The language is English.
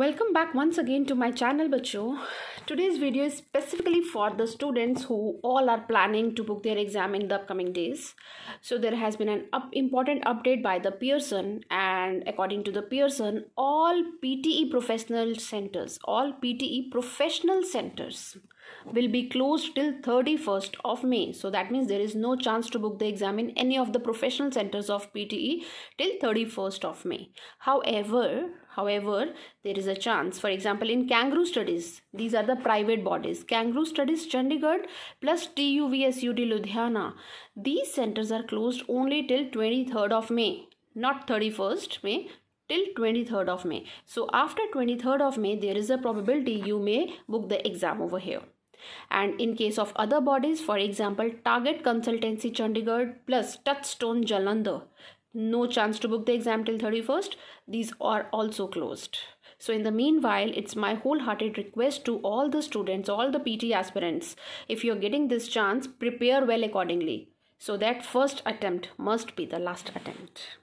Welcome back once again to my channel Bacho. Today's video is specifically for the students who all are planning to book their exam in the upcoming days. So there has been an up important update by the Pearson and and according to the Pearson, all PTE professional centers, all PTE professional centers will be closed till 31st of May. So that means there is no chance to book the exam in any of the professional centers of PTE till 31st of May. However, however, there is a chance. For example, in Kangaroo Studies, these are the private bodies. Kangaroo Studies Chandigarh plus TUVSUD Ludhiana. These centers are closed only till 23rd of May not 31st May till 23rd of May. So after 23rd of May, there is a probability you may book the exam over here. And in case of other bodies, for example, Target Consultancy Chandigarh plus Touchstone Jalandhar, no chance to book the exam till 31st. These are also closed. So, in the meanwhile, it's my wholehearted request to all the students, all the PT aspirants, if you're getting this chance, prepare well accordingly. So, that first attempt must be the last attempt.